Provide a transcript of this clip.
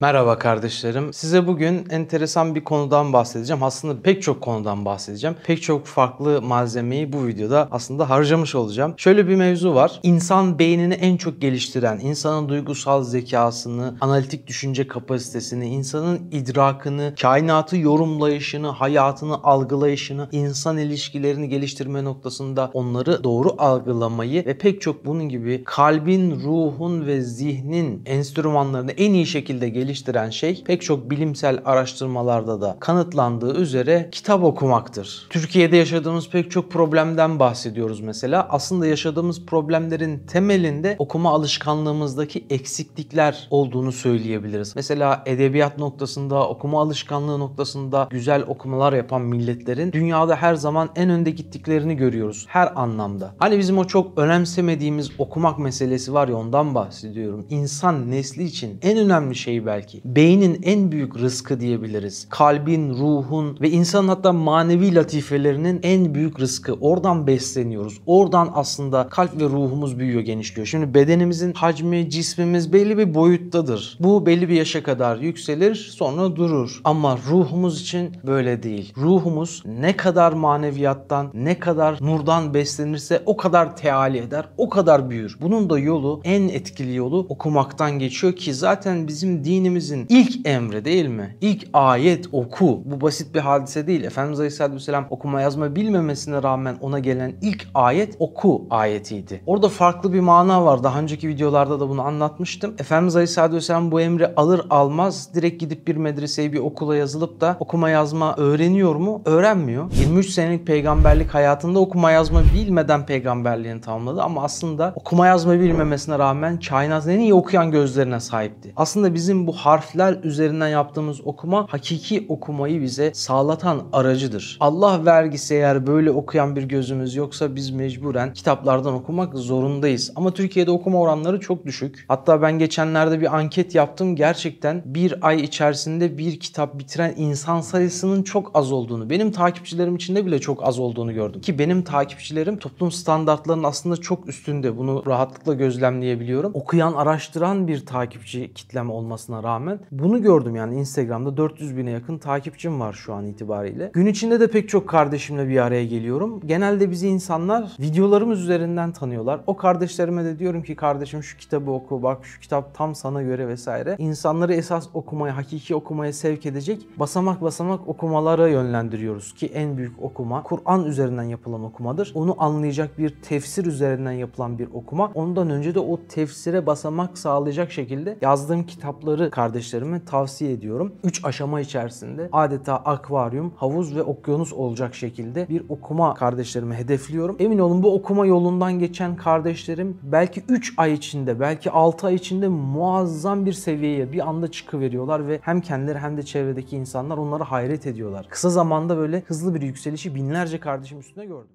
Merhaba kardeşlerim. Size bugün enteresan bir konudan bahsedeceğim. Aslında pek çok konudan bahsedeceğim. Pek çok farklı malzemeyi bu videoda aslında harcamış olacağım. Şöyle bir mevzu var. İnsan beynini en çok geliştiren, insanın duygusal zekasını, analitik düşünce kapasitesini, insanın idrakını, kainatı yorumlayışını, hayatını algılayışını, insan ilişkilerini geliştirme noktasında onları doğru algılamayı ve pek çok bunun gibi kalbin, ruhun ve zihnin enstrümanlarını en iyi şekilde geliştirmeyi geliştiren şey pek çok bilimsel araştırmalarda da kanıtlandığı üzere kitap okumaktır. Türkiye'de yaşadığımız pek çok problemden bahsediyoruz mesela. Aslında yaşadığımız problemlerin temelinde okuma alışkanlığımızdaki eksiklikler olduğunu söyleyebiliriz. Mesela edebiyat noktasında, okuma alışkanlığı noktasında güzel okumalar yapan milletlerin dünyada her zaman en önde gittiklerini görüyoruz her anlamda. Hani bizim o çok önemsemediğimiz okumak meselesi var ya ondan bahsediyorum. İnsan nesli için en önemli şey belki belki. Beynin en büyük rızkı diyebiliriz. Kalbin, ruhun ve insanın hatta manevi latifelerinin en büyük rızkı. Oradan besleniyoruz. Oradan aslında kalp ve ruhumuz büyüyor, genişliyor. Şimdi bedenimizin hacmi, cismimiz belli bir boyuttadır. Bu belli bir yaşa kadar yükselir, sonra durur. Ama ruhumuz için böyle değil. Ruhumuz ne kadar maneviyattan, ne kadar nurdan beslenirse o kadar teali eder, o kadar büyür. Bunun da yolu, en etkili yolu okumaktan geçiyor ki zaten bizim din dinimizin ilk emri değil mi? İlk ayet oku. Bu basit bir hadise değil. Efendimiz Aleyhisselatü Vesselam okuma yazma bilmemesine rağmen ona gelen ilk ayet oku ayetiydi. Orada farklı bir mana var. Daha önceki videolarda da bunu anlatmıştım. Efendimiz Aleyhisselatü Vesselam bu emri alır almaz direkt gidip bir medreseye bir okula yazılıp da okuma yazma öğreniyor mu? Öğrenmiyor. 23 senelik peygamberlik hayatında okuma yazma bilmeden peygamberliğini tamamladı ama aslında okuma yazma bilmemesine rağmen kainatın en iyi okuyan gözlerine sahipti. Aslında bizim bu harfler üzerinden yaptığımız okuma hakiki okumayı bize sağlatan aracıdır. Allah vergisi eğer böyle okuyan bir gözümüz yoksa biz mecburen kitaplardan okumak zorundayız. Ama Türkiye'de okuma oranları çok düşük. Hatta ben geçenlerde bir anket yaptım. Gerçekten bir ay içerisinde bir kitap bitiren insan sayısının çok az olduğunu, benim takipçilerim içinde bile çok az olduğunu gördüm. Ki benim takipçilerim toplum standartlarının aslında çok üstünde. Bunu rahatlıkla gözlemleyebiliyorum. Okuyan, araştıran bir takipçi kitlem olmasına rağmen bunu gördüm yani Instagram'da 400 bine yakın takipçim var şu an itibariyle. Gün içinde de pek çok kardeşimle bir araya geliyorum. Genelde bizi insanlar videolarımız üzerinden tanıyorlar. O kardeşlerime de diyorum ki kardeşim şu kitabı oku bak şu kitap tam sana göre vesaire. İnsanları esas okumaya, hakiki okumaya sevk edecek basamak basamak okumalara yönlendiriyoruz ki en büyük okuma Kur'an üzerinden yapılan okumadır. Onu anlayacak bir tefsir üzerinden yapılan bir okuma. Ondan önce de o tefsire basamak sağlayacak şekilde yazdığım kitapları kardeşlerime tavsiye ediyorum. 3 aşama içerisinde adeta akvaryum, havuz ve okyanus olacak şekilde bir okuma kardeşlerime hedefliyorum. Emin olun bu okuma yolundan geçen kardeşlerim belki 3 ay içinde, belki 6 ay içinde muazzam bir seviyeye bir anda çıkıveriyorlar ve hem kendileri hem de çevredeki insanlar onları hayret ediyorlar. Kısa zamanda böyle hızlı bir yükselişi binlerce kardeşim üstüne gördüm.